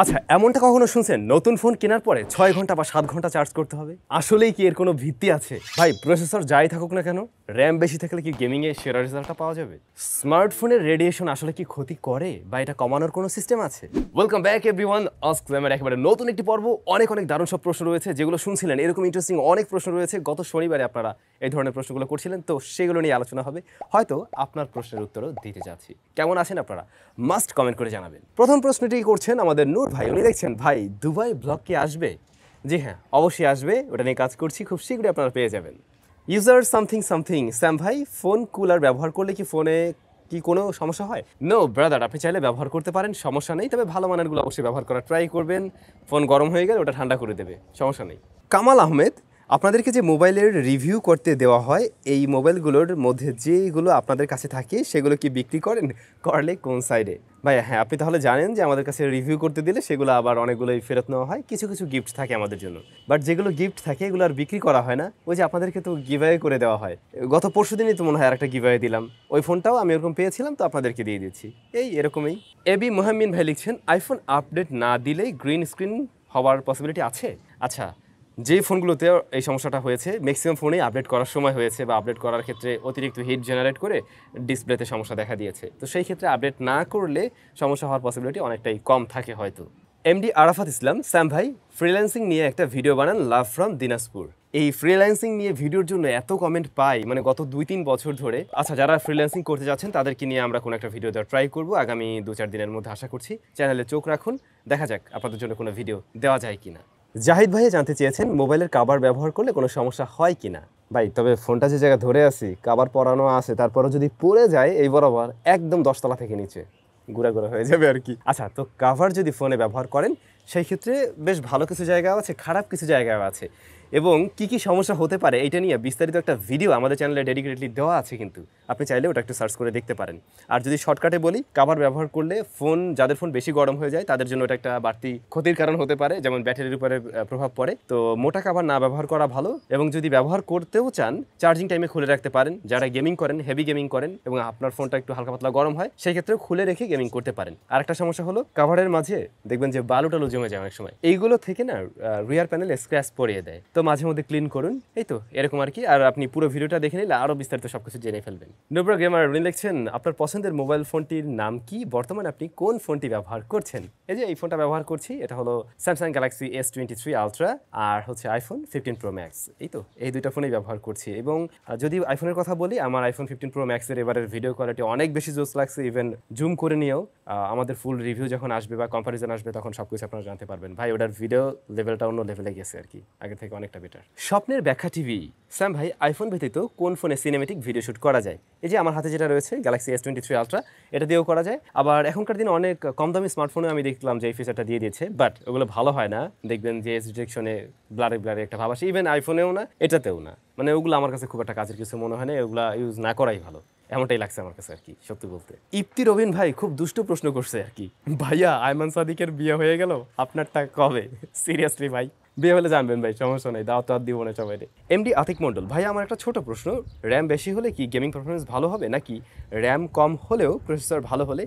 আচ্ছা এমনটা কখনো শুনছেন নতুন ফোন কেনার পরে ছয় ঘন্টা বা সাত ঘন্টা চার্জ করতে হবে আসলেই কি এর কোনো ভিত্তি আছে ভাই প্রসেসর যাই থাকুক না কেন র্যাম বেশি থাকলে কি গেমিংয়ে সেরা রেজাল্টটা পাওয়া যাবে স্মার্টফোনের রেডিয়েশন আসলে কি ক্ষতি করে বা এটা কমানোর কোনো সিস্টেম আছে ওয়েলকাম ব্যাক এভরিওয়ান অস্ক্লামের একেবারে নতুন একটি পর্ব অনেক অনেক দারুণ সব প্রশ্ন রয়েছে যেগুলো শুনছিলেন এরকম ইন্টারেস্টিং অনেক প্রশ্ন রয়েছে গত শনিবারে আপনারা এই ধরনের প্রশ্নগুলো করছিলেন তো সেগুলো নিয়ে আলোচনা হবে হয়তো আপনার প্রশ্নের উত্তরও দিতে যাচ্ছি কেমন আছেন আপনারা মাস্ট কমেন্ট করে জানাবেন প্রথম প্রশ্নটি করছেন আমাদের নূর ভাই উনি দেখছেন ভাই দুবাই ব্লগ কি আসবে জি হ্যাঁ অবশ্যই আসবে ওটা নিয়ে কাজ করছি খুব শীঘ্রই আপনারা পেয়ে যাবেন ইউজার সামথিং সামথিং স্যাম ভাই ফোন কুলার ব্যবহার করলে কি ফোনে কি কোনো সমস্যা হয় নো ব্রাদার আপনি চাইলে ব্যবহার করতে পারেন সমস্যা নেই তবে ভালো মানেরগুলো অবশ্যই ব্যবহার করার ট্রাই করবেন ফোন গরম হয়ে গেলে ওটা ঠান্ডা করে দেবে সমস্যা নেই কামাল আহমেদ আপনাদেরকে যে মোবাইলের রিভিউ করতে দেওয়া হয় এই মোবাইলগুলোর মধ্যে যেগুলো আপনাদের কাছে থাকে সেগুলো কি বিক্রি করেন করলে কোন সাইডে ভাই হ্যাঁ আপনি তাহলে জানেন যে আমাদের কাছে রিভিউ করতে দিলে সেগুলো আবার অনেকগুলোই ফেরত নেওয়া হয় কিছু কিছু গিফট থাকে আমাদের জন্য বাট যেগুলো গিফট থাকে এগুলো আর বিক্রি করা হয় না ওই যে আপনাদেরকে তো গিভওয়ে করে দেওয়া হয় গত পরশু দিনই তো মনে হয় আর একটা গিভওয়ে দিলাম ওই ফোনটাও আমি এরকম পেয়েছিলাম তো আপনাদেরকে দিয়ে দিচ্ছি এই এরকমই এবি মোহাম্মিন ভাই লিখছেন আইফোন আপডেট না দিলেই গ্রিন স্ক্রিন হওয়ার পসিবিলিটি আছে আচ্ছা যে ফোনগুলোতে এই সমস্যাটা হয়েছে ম্যাক্সিমাম ফোনেই আপডেট করার সময় হয়েছে বা আপডেট করার ক্ষেত্রে অতিরিক্ত হিট জেনারেট করে ডিসপ্লেতে সমস্যা দেখা দিয়েছে তো সেই ক্ষেত্রে আপডেট না করলে সমস্যা হওয়ার পসিবিলিটি অনেকটাই কম থাকে হয়তো এমডি আরাফাত ইসলাম স্যাম ভাই ফ্রিল্যান্সিং নিয়ে একটা ভিডিও বানান লাভ ফ্রম দিনাজপুর এই ফ্রিল্যান্সিং নিয়ে ভিডিওর জন্য এত কমেন্ট পাই মানে গত দুই তিন বছর ধরে আচ্ছা যারা ফ্রিল্যান্সিং করতে যাচ্ছেন তাদেরকে নিয়ে আমরা কোনো একটা ভিডিও দেওয়ার ট্রাই করবো আগামী দু চার দিনের মধ্যে আশা করছি চ্যানেলে চোখ রাখুন দেখা যাক আপনাদের জন্য কোনো ভিডিও দেওয়া যায় কিনা জাহিদ ভাই জানতে চেয়েছেন মোবাইলের কাবার ব্যবহার করলে কোনো সমস্যা হয় কি না ভাই তবে ফোনটা যে জায়গায় ধরে আসি কাবার পরানো আছে তারপরে যদি পড়ে যায় এই বরাবর একদম দশতলা থেকে নিচে গুঁড়া হয়ে যাবে আর কি আচ্ছা তো কাভার যদি ফোনে ব্যবহার করেন সেই ক্ষেত্রে বেশ ভালো কিছু জায়গাও আছে খারাপ কিছু জায়গাও আছে এবং কি কি সমস্যা হতে পারে এটা নিয়ে বিস্তারিত একটা ভিডিও আমাদের চ্যানেলে ডেডিকেটলি দেওয়া আছে কিন্তু আপনি চাইলে ওটা একটু সার্চ করে দেখতে পারেন আর যদি শর্টকাটে বলি কাভার ব্যবহার করলে ফোন যাদের ফোন বেশি গরম হয়ে যায় তাদের জন্য এটা একটা বাড়তি ক্ষতির কারণ হতে পারে যেমন ব্যাটারির উপরে প্রভাব পড়ে তো মোটা কাভার না ব্যবহার করা ভালো এবং যদি ব্যবহার করতেও চান চার্জিং টাইমে খুলে রাখতে পারেন যারা গেমিং করেন হেভি গেমিং করেন এবং আপনার ফোনটা একটু হালকা পাতলা গরম হয় সেই ক্ষেত্রে খুলে রেখে গেমিং করতে পারেন আর একটা সমস্যা হলো কাভারের মাঝে দেখবেন যে বালুটালু জমে যায় অনেক সময় এইগুলো থেকে না রিয়ার প্যানেল স্ক্র্যাচ পরিয়ে দেয় তো মাঝে মধ্যে ক্লিন করুন এই তো এরকম আর কি আর আপনি পুরো ভিডিওটা দেখে নিলে আরও বিস্তারিত সব কিছু জেনে ফেলবেন গেম গেমার উনি লিখছেন আপনার পছন্দের মোবাইল ফোনটির নাম কি বর্তমানে আপনি কোন ফোনটি ব্যবহার করছেন এই যে এই ফোনটা ব্যবহার করছি এটা হলো Samsung Galaxy S twenty three ultra আর হচ্ছে আইফোন ফিফটিন প্রো ম্যাক্স এই তো এই দুইটা ফোনেই ব্যবহার করছি এবং যদি আইফোনের কথা বলি আমার আইফোন ফিফটিন প্রো ম্যাক্সের এবারের ভিডিও কোয়ালিটি অনেক বেশি জোস লাগছে ইভেন জুম করে নিয়েও আমাদের ফুল রিভিউ যখন আসবে বা কম্পারিজন আসবে তখন সব কিছু আপনারা জানতে পারবেন ভাই ওটার ভিডিও লেভেলটা অন্য লেভেলে গেছে আর কি আগে থেকে অনেক অনেকটা বেটার স্বপ্নের ব্যাখ্যা টিভি স্যাম ভাই আইফোন ব্যতীত কোন ফোনে সিনেমেটিক ভিডিও শ্যুট করা যায় এই যে আমার হাতে যেটা রয়েছে Galaxy S twenty three ultra এটা দিয়েও করা যায় আবার এখনকার দিন অনেক কম দামি স্মার্টফোনে আমি দেখলাম যে এই ফিচারটা দিয়ে দিয়েছে বাট ওগুলো ভালো হয় না দেখবেন যে এস ডিটেকশনে ব্লারে ব্লারে একটা ভাব আসে ইভেন আইফোনেও না এটাতেও না মানে ওগুলো আমার কাছে খুব একটা কাজের কিছু মনে হয় না এগুলো ইউজ না করাই ভালো এমনটাই লাগছে আমার কাছে আর কি সত্যি বলতে ইপ্তি রবিন ভাই খুব দুষ্ট প্রশ্ন করছে আর কি ভাইয়া আয়মান সাদিকের বিয়ে হয়ে গেল আপনারটা কবে সিরিয়াসলি ভাই বিয়ে হলে জানবেন ভাই সমস্যা নেই দাওয়াত আর দিব না সবাই এমডি আতিক মণ্ডল ভাই আমার একটা ছোট প্রশ্ন র্যাম বেশি হলে কি গেমিং পারফরমেন্স ভালো হবে নাকি র্যাম কম হলেও প্রসেসর ভালো হলে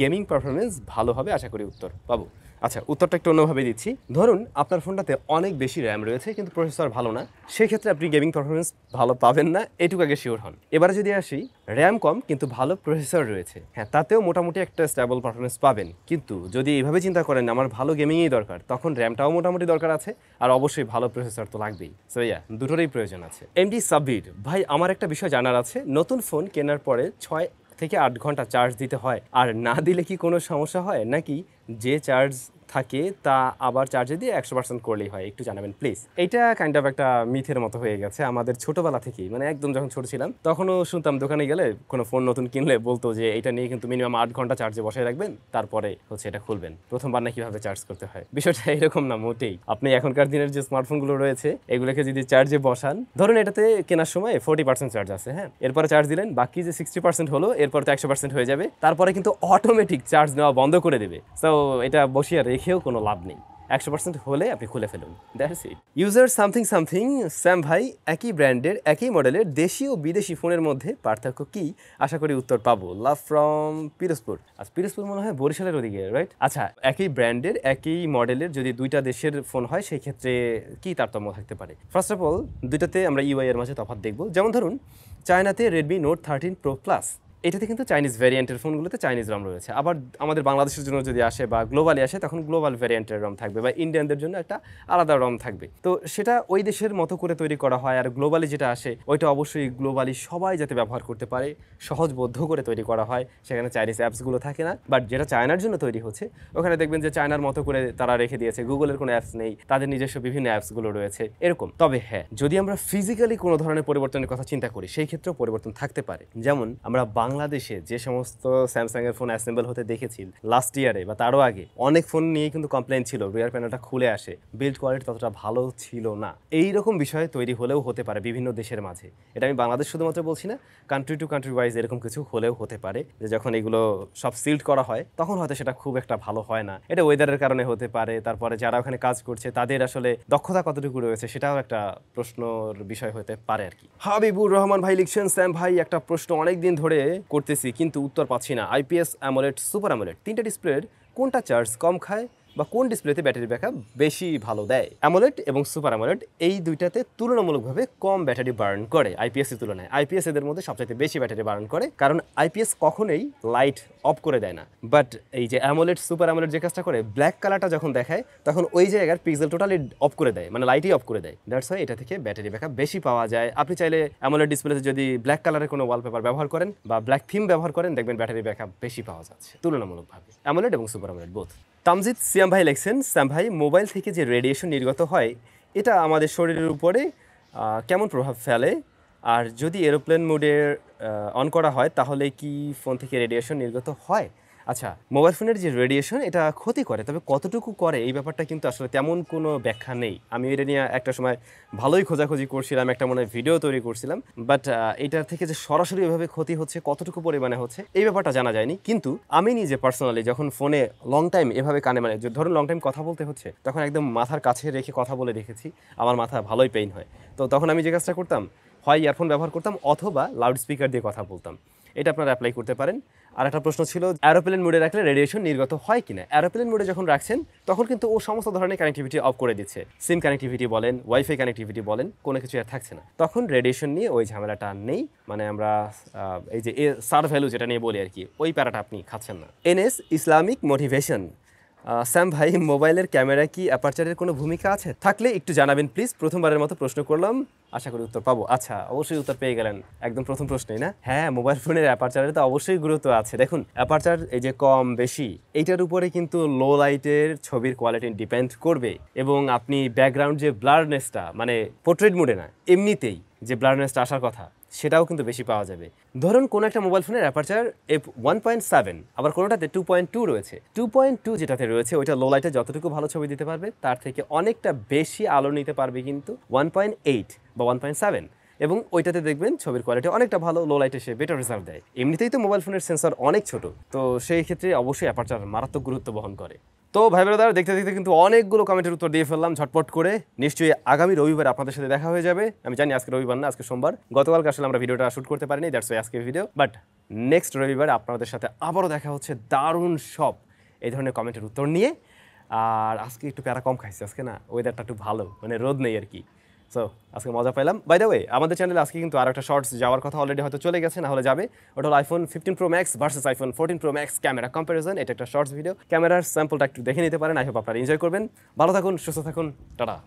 গেমিং পারফরমেন্স ভালো হবে আশা করি উত্তর পাবো আচ্ছা উত্তরটা একটু অন্যভাবে দিচ্ছি ধরুন আপনার ফোনটাতে অনেক বেশি র্যাম রয়েছে কিন্তু প্রসেসর ভালো না সেক্ষেত্রে আপনি গেমিং পারফরমেন্স ভালো পাবেন না এটুকু আগে শিওর হন এবারে যদি আসি র্যাম কম কিন্তু ভালো প্রসেসর রয়েছে হ্যাঁ তাতেও মোটামুটি একটা স্টেবল পারফরমেন্স পাবেন কিন্তু যদি এভাবে চিন্তা করেন আমার ভালো গেমিংই দরকার তখন র্যামটাও মোটামুটি দরকার আছে আর অবশ্যই ভালো প্রসেসর তো লাগবেই সো ইয়া দুটোরই প্রয়োজন আছে এমডি সাব্বির ভাই আমার একটা বিষয় জানার আছে নতুন ফোন কেনার পরে ছয় থেকে আট ঘন্টা চার্জ দিতে হয় আর না দিলে কি কোনো সমস্যা হয় নাকি যে চার্জ থাকে তা আবার চার্জে দিয়ে একশো পার্সেন্ট করলেই হয় একটু জানাবেন প্লিজ এটা কাইন্ড অফ একটা মিথের মতো হয়ে গেছে আমাদের ছোটবেলা থেকেই মানে একদম যখন ছোট ছিলাম তখনও শুনতাম দোকানে গেলে কোনো ফোন নতুন কিনলে বলতো যে এটা নিয়ে কিন্তু মিনিমাম আট ঘন্টা চার্জে বসায় রাখবেন তারপরে হচ্ছে এটা খুলবেন প্রথমবার না কীভাবে চার্জ করতে হয় বিষয়টা এরকম না মোটেই আপনি এখনকার দিনের যে স্মার্টফোনগুলো রয়েছে এগুলোকে যদি চার্জে বসান ধরুন এটাতে কেনার সময় ফোর্টি পার্সেন্ট চার্জ আছে হ্যাঁ এরপরে চার্জ দিলেন বাকি যে সিক্সটি পার্সেন্ট হলো এরপর তো একশো পার্সেন্ট হয়ে যাবে তারপরে কিন্তু অটোমেটিক চার্জ নেওয়া বন্ধ করে দেবে তো এটা বসিয়ে রেখে দেখেও কোনো লাভ নেই একশো পার্সেন্ট হলে আপনি খুলে ফেলুন that's it user something something Sam ভাই একই ব্র্যান্ডের একই মডেলের দেশি ও বিদেশি ফোনের মধ্যে পার্থক্য কি আশা করি উত্তর পাবো লাভ ফ্রম পিরোজপুর আজ পিরোজপুর মনে হয় বরিশালের ওদিকে রাইট আচ্ছা একই ব্র্যান্ডের একই মডেলের যদি দুইটা দেশের ফোন হয় সেই ক্ষেত্রে কি তারতম্য থাকতে পারে ফার্স্ট অফ অল দুইটাতে আমরা ইউআইয়ের e এর মাঝে তফাৎ দেখব যেমন ধরুন চায়নাতে Redmi Note thirteen Pro Plus এটাতে কিন্তু চাইনিজ ভ্যারিয়েন্টের ফোনগুলোতে চাইনিজ রম রয়েছে আবার আমাদের বাংলাদেশের জন্য যদি আসে বা গ্লোবালি আসে তখন গ্লোবাল ভ্যারিয়েন্টের রম থাকবে বা ইন্ডিয়ানদের জন্য একটা আলাদা রম থাকবে তো সেটা ওই দেশের মতো করে তৈরি করা হয় আর গ্লোবালি যেটা আসে ওইটা অবশ্যই গ্লোবালি সবাই যাতে ব্যবহার করতে পারে সহজবদ্ধ করে তৈরি করা হয় সেখানে চাইনিজ অ্যাপসগুলো থাকে না বাট যেটা চায়নার জন্য তৈরি হচ্ছে ওখানে দেখবেন যে চায়নার মতো করে তারা রেখে দিয়েছে গুগলের কোনো অ্যাপস নেই তাদের নিজস্ব বিভিন্ন অ্যাপসগুলো রয়েছে এরকম তবে হ্যাঁ যদি আমরা ফিজিক্যালি কোনো ধরনের পরিবর্তনের কথা চিন্তা করি সেই ক্ষেত্রেও পরিবর্তন থাকতে পারে যেমন আমরা বাংলা বাংলাদেশে যে সমস্ত স্যামসাংয়ের ফোন অ্যাসেম্বল হতে দেখেছি লাস্ট ইয়ারে বা তারও আগে অনেক ফোন নিয়ে কিন্তু কমপ্লেন ছিল রিয়ার প্যানেলটা খুলে আসে বিল্ড কোয়ালিটি ততটা ভালো ছিল না এই রকম বিষয় তৈরি হলেও হতে পারে বিভিন্ন দেশের মাঝে এটা আমি বাংলাদেশ শুধুমাত্র বলছি না কান্ট্রি টু কান্ট্রি ওয়াইজ এরকম কিছু হলেও হতে পারে যে যখন এগুলো সব সিল্ড করা হয় তখন হয়তো সেটা খুব একটা ভালো হয় না এটা ওয়েদারের কারণে হতে পারে তারপরে যারা ওখানে কাজ করছে তাদের আসলে দক্ষতা কতটুকু রয়েছে সেটাও একটা প্রশ্নর বিষয় হতে পারে আর কি হাবিবুর রহমান ভাই লিখছেন স্যাম ভাই একটা প্রশ্ন অনেক দিন ধরে করতেছি কিন্তু উত্তর পাচ্ছি না আইপিএস অ্যামোলেট সুপার অ্যামোলেট তিনটা ডিসপ্লের কোনটা চার্জ কম খায় বা কোন ডিসপ্লেতে ব্যাটারি ব্যাকআপ বেশি ভালো দেয় অ্যামোলেড এবং সুপার অ্যামোলেট এই দুইটাতে তুলনামূলকভাবে কম ব্যাটারি বার্ন করে আইপিএসের তুলনায় আইপিএস এদের মধ্যে সবচাইতে বেশি ব্যাটারি বার্ন করে কারণ আইপিএস কখনোই লাইট অফ করে দেয় না বাট এই যে অ্যামোলেড সুপার অ্যামোলেট যে কাজটা করে ব্ল্যাক কালারটা যখন দেখায় তখন ওই জায়গার পিক্সেল টোটালি অফ করে দেয় মানে লাইটই অফ করে দেয় দ্যাটস হয় এটা থেকে ব্যাটারি ব্যাকআপ বেশি পাওয়া যায় আপনি চাইলে অ্যামোলেড ডিসপ্লেতে যদি ব্ল্যাক কালারের কোনো ওয়ালপেপার ব্যবহার করেন বা ব্ল্যাক থিম ব্যবহার করেন দেখবেন ব্যাটারি ব্যাকআপ বেশি পাওয়া যাচ্ছে তুলনামূলকভাবে অ্যামোলেড এবং সুপার অ্যামোলেট বোধ তামজিদ সিয়াম ভাই লেখছেন সিয়াম ভাই মোবাইল থেকে যে রেডিয়েশন নির্গত হয় এটা আমাদের শরীরের উপরে কেমন প্রভাব ফেলে আর যদি এরোপ্লেন মোডে অন করা হয় তাহলে কি ফোন থেকে রেডিয়েশন নির্গত হয় আচ্ছা মোবাইল ফোনের যে রেডিয়েশন এটা ক্ষতি করে তবে কতটুকু করে এই ব্যাপারটা কিন্তু আসলে তেমন কোনো ব্যাখ্যা নেই আমি এটা নিয়ে একটা সময় ভালোই খোঁজাখুঁজি করছিলাম একটা মনে ভিডিও তৈরি করছিলাম বাট এটা থেকে যে সরাসরি এভাবে ক্ষতি হচ্ছে কতটুকু পরিমাণে হচ্ছে এই ব্যাপারটা জানা যায়নি কিন্তু আমি নিজে পার্সোনালি যখন ফোনে লং টাইম এভাবে কানে মানে ধরুন লং টাইম কথা বলতে হচ্ছে তখন একদম মাথার কাছে রেখে কথা বলে রেখেছি আমার মাথা ভালোই পেইন হয় তো তখন আমি যে কাজটা করতাম হয় ইয়ারফোন ব্যবহার করতাম অথবা লাউড স্পিকার দিয়ে কথা বলতাম এটা আপনারা অ্যাপ্লাই করতে পারেন আর একটা প্রশ্ন ছিল অ্যারোপ্লেন মোডে রাখলে রেডিয়েশন নির্গত হয় কিনা অ্যারোপ্লেন মোডে যখন রাখছেন তখন কিন্তু ও সমস্ত ধরনের কানেক্টিভিটি অফ করে দিচ্ছে সিম কানেক্টিভিটি বলেন ওয়াইফাই কানেক্টিভিটি বলেন কোনো কিছু আর থাকছে না তখন রেডিয়েশন নিয়ে ওই ঝামেলাটা আর নেই মানে আমরা এই যে সার ভ্যালু যেটা নিয়ে বলি আর কি ওই প্যারাটা আপনি খাচ্ছেন না এনএস ইসলামিক মোটিভেশন স্যাম ভাই মোবাইলের ক্যামেরা কি অ্যাপারচারের কোনো ভূমিকা আছে থাকলে একটু জানাবেন প্লিজ প্রথমবারের মতো প্রশ্ন করলাম আশা করি উত্তর পাবো আচ্ছা অবশ্যই উত্তর পেয়ে গেলেন একদম প্রথম প্রশ্নই না হ্যাঁ মোবাইল ফোনের অ্যাপারচারের তো অবশ্যই গুরুত্ব আছে দেখুন অ্যাপারচার এই যে কম বেশি এইটার উপরে কিন্তু লো লাইটের ছবির কোয়ালিটি ডিপেন্ড করবে এবং আপনি ব্যাকগ্রাউন্ড যে ব্লারনেসটা মানে পোর্ট্রেট মোডে না এমনিতেই যে ব্লারনেসটা আসার কথা সেটাও কিন্তু বেশি পাওয়া যাবে ধরুন কোনো একটা মোবাইল ফোনের aperture F one point seven আবার কোনোটাতে টু পয়েন্ট টু রয়েছে টু পয়েন্ট টু যেটাতে রয়েছে ওইটা লো লাইটে যতটুকু ভালো ছবি দিতে পারবে তার থেকে অনেকটা বেশি আলো নিতে পারবে কিন্তু ওয়ান পয়েন্ট এইট বা ওয়ান পয়েন্ট সেভেন এবং ওইটাতে দেখবেন ছবির কোয়ালিটি অনেকটা ভালো লো লাইটে সে বেটার রেজাল্ট দেয় এমনিতেই তো মোবাইল ফোনের সেন্সর অনেক ছোট তো সেই ক্ষেত্রে অবশ্যই অ্যাপারচার মারাত্মক গুরুত্ব বহন করে তো ভাই ব্রাদার দেখতে দেখতে কিন্তু অনেকগুলো কমেন্টের উত্তর দিয়ে ফেললাম ঝটপট করে নিশ্চয়ই আগামী রবিবার আপনাদের সাথে দেখা হয়ে যাবে আমি জানি আজকে রবিবার না আজকে সোমবার গতকালকে আসলে আমরা ভিডিওটা শ্যুট করতে পারিনি দ্যাটস ওয়াই আজকে ভিডিও বাট নেক্সট রবিবার আপনাদের সাথে আবারও দেখা হচ্ছে দারুণ সব এই ধরনের কমেন্টের উত্তর নিয়ে আর আজকে একটু প্যারা কম খাইছে আজকে না ওয়েদারটা একটু ভালো মানে রোদ নেই আর কি সো আজকে মজা পাইলাম বাই দ্য ওয়ে আমাদের চ্যানেলে আজকে কিন্তু আর একটা শর্টস যাওয়ার কথা অলরেডি হয়তো চলে গেছে না হলে যাবে ওটা হলো iPhone fifteen Pro Max versus iPhone fourteen Pro Max camera comparison এটা একটা শর্টস ভিডিও ক্যামেরার স্যাম্পলটা একটু দেখে নিতে পারেন আই হোপ আপনারা এনজয় করবেন ভালো থাকুন সুস্থ থাকুন টাটা